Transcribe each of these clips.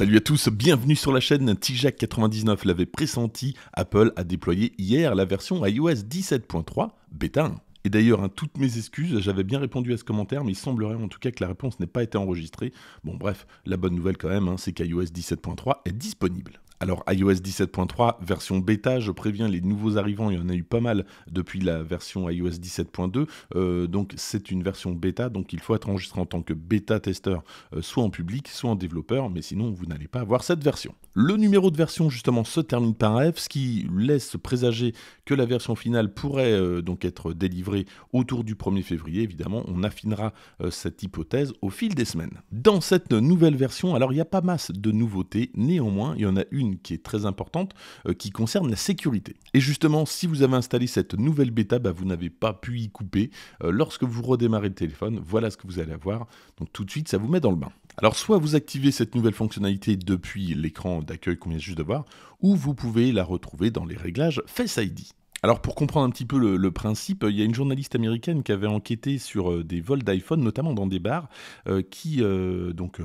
Salut à tous, bienvenue sur la chaîne. Tijac99 l'avait pressenti, Apple a déployé hier la version iOS 17.3 bêta Et d'ailleurs, hein, toutes mes excuses, j'avais bien répondu à ce commentaire, mais il semblerait en tout cas que la réponse n'ait pas été enregistrée. Bon bref, la bonne nouvelle quand même, hein, c'est qu'iOS 17.3 est disponible. Alors iOS 17.3, version bêta, je préviens les nouveaux arrivants, il y en a eu pas mal depuis la version iOS 17.2, euh, donc c'est une version bêta, donc il faut être enregistré en tant que bêta testeur, euh, soit en public, soit en développeur, mais sinon vous n'allez pas avoir cette version. Le numéro de version justement se termine par F, ce qui laisse présager que la version finale pourrait euh, donc être délivrée autour du 1er février. Évidemment, on affinera cette hypothèse au fil des semaines. Dans cette nouvelle version, alors il n'y a pas masse de nouveautés, néanmoins il y en a une qui est très importante, euh, qui concerne la sécurité. Et justement, si vous avez installé cette nouvelle bêta, bah, vous n'avez pas pu y couper. Euh, lorsque vous redémarrez le téléphone, voilà ce que vous allez avoir. Donc tout de suite, ça vous met dans le bain. Alors soit vous activez cette nouvelle fonctionnalité depuis l'écran d'accueil qu'on vient juste de voir, ou vous pouvez la retrouver dans les réglages Face ID. Alors pour comprendre un petit peu le, principe, il y a une journaliste américaine qui avait enquêté sur euh, des vols d'iPhone, notamment dans des bars, euh, qui euh, donc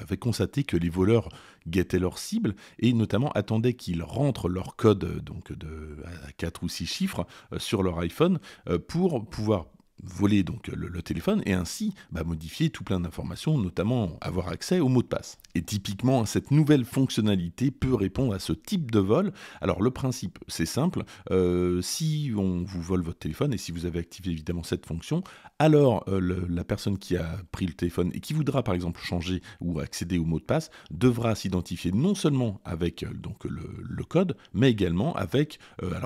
avait constaté que les voleurs guettaient leur cible et notamment attendaient qu'ils rentrent leur code donc de à 4 ou 6 chiffres sur leur iPhone pour pouvoir voler donc le, téléphone et ainsi bah, modifier tout plein d'informations, notamment avoir accès au mot de passe. Et typiquement, cette nouvelle fonctionnalité peut répondre à ce type de vol. Alors le principe, c'est simple. Euh, si on vous vole votre téléphone et si vous avez activé évidemment cette fonction, alors euh, la personne qui a pris le téléphone et qui voudra par exemple changer ou accéder au mot de passe devra s'identifier non seulement avec euh, donc le, code, mais également avec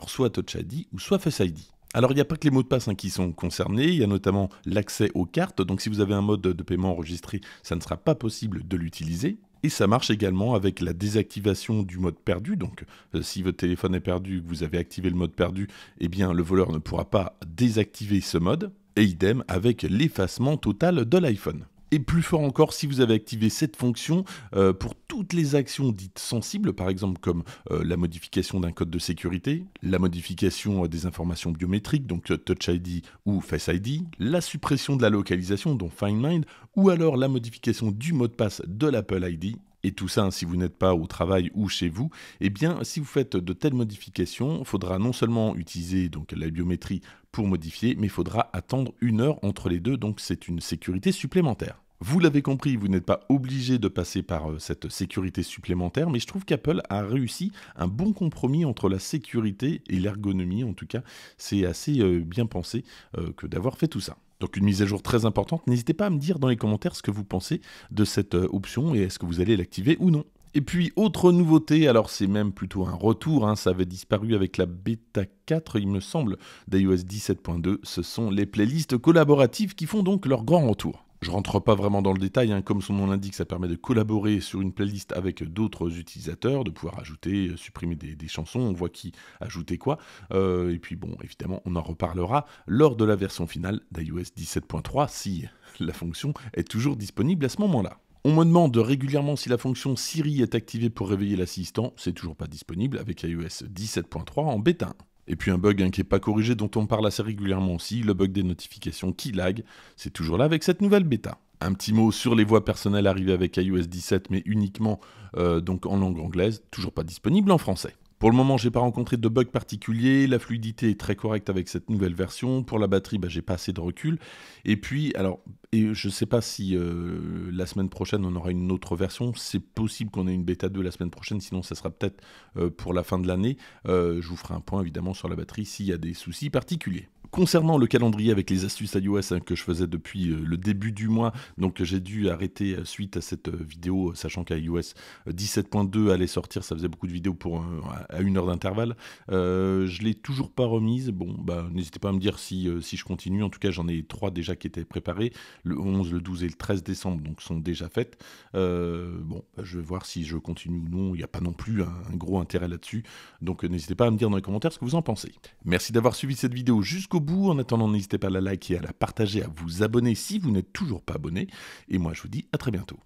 soit Touch ID ou soit Face ID. Alors il n'y a pas que les mots de passe hein, qui sont concernés, il y a notamment l'accès aux cartes, donc si vous avez un mode de paiement enregistré, ça ne sera pas possible de l'utiliser. Et ça marche également avec la désactivation du mode perdu. Donc, euh, si votre téléphone est perdu, vous avez activé le mode perdu, eh bien, le voleur ne pourra pas désactiver ce mode. Et idem avec l'effacement total de l'iPhone et plus fort encore si vous avez activé cette fonction euh, pour toutes les actions dites sensibles, par exemple comme euh, la modification d'un code de sécurité, la modification euh, des informations biométriques, donc Touch ID ou Face ID, la suppression de la localisation, dont Find ou alors la modification du mot de passe de l'Apple ID, et tout ça, si vous n'êtes pas au travail ou chez vous, eh bien, si vous faites de telles modifications, il faudra non seulement utiliser donc, la biométrie pour modifier, mais il faudra attendre une heure entre les deux, donc c'est une sécurité supplémentaire. Vous l'avez compris, vous n'êtes pas obligé de passer par euh, cette sécurité supplémentaire, mais je trouve qu'Apple a réussi un bon compromis entre la sécurité et l'ergonomie. En tout cas, c'est assez euh, bien pensé euh, que d'avoir fait tout ça. Donc une mise à jour très importante. N'hésitez pas à me dire dans les commentaires ce que vous pensez de cette option et est-ce que vous allez l'activer ou non. Et puis autre nouveauté, alors c'est même plutôt un retour, hein, ça avait disparu avec la bêta 4 il me semble d'iOS 17.2, ce sont les playlists collaboratives qui font donc leur grand retour. Je rentre pas vraiment dans le détail, hein. comme son nom l'indique, ça permet de collaborer sur une playlist avec d'autres utilisateurs, de pouvoir ajouter, euh, supprimer des, chansons, on voit qui ajouter quoi. Euh, et puis bon, évidemment, on en reparlera lors de la version finale d'iOS 17.3 si la fonction est toujours disponible à ce moment-là. On me demande régulièrement si la fonction Siri est activée pour réveiller l'assistant, c'est toujours pas disponible avec iOS 17.3 en bêta et puis un bug hein, qui n'est pas corrigé, dont on parle assez régulièrement aussi, le bug des notifications qui lag, c'est toujours là avec cette nouvelle bêta. Un petit mot sur les voies personnelles arrivées avec iOS 17, mais uniquement euh, donc en langue anglaise, toujours pas disponible en français. Pour le moment, je n'ai pas rencontré de bug particulier. La fluidité est très correcte avec cette nouvelle version. Pour la batterie, bah, j'ai pas assez de recul. Et puis, alors, et je sais pas si euh, la semaine prochaine on aura une autre version. C'est possible qu'on ait une bêta 2 la semaine prochaine, sinon ça sera peut-être euh, pour la fin de l'année. Euh, je vous ferai un point évidemment sur la batterie s'il y a des soucis particuliers concernant le calendrier avec les astuces iOS hein, que je faisais depuis euh, le début du mois, donc j'ai dû arrêter euh, suite à cette euh, vidéo, sachant qu'à iOS 17.2 allait sortir, ça faisait beaucoup de vidéos pour à une heure d'intervalle. je je l'ai toujours pas remise. Bon, bah, n'hésitez pas à me dire si, si je continue. En tout cas, j'en ai trois déjà qui étaient préparées, le 11, le 12 et le 13 décembre, donc sont déjà faites. bon, bah, je vais voir si je continue ou non. Il n'y a pas non plus un, un gros intérêt là-dessus. Donc n'hésitez pas à me dire dans les commentaires ce que vous en pensez. Merci d'avoir suivi cette vidéo jusqu'au en attendant, n'hésitez pas à la liker, à la partager, à vous abonner si vous n'êtes toujours pas abonné. Et moi, je vous dis à très bientôt.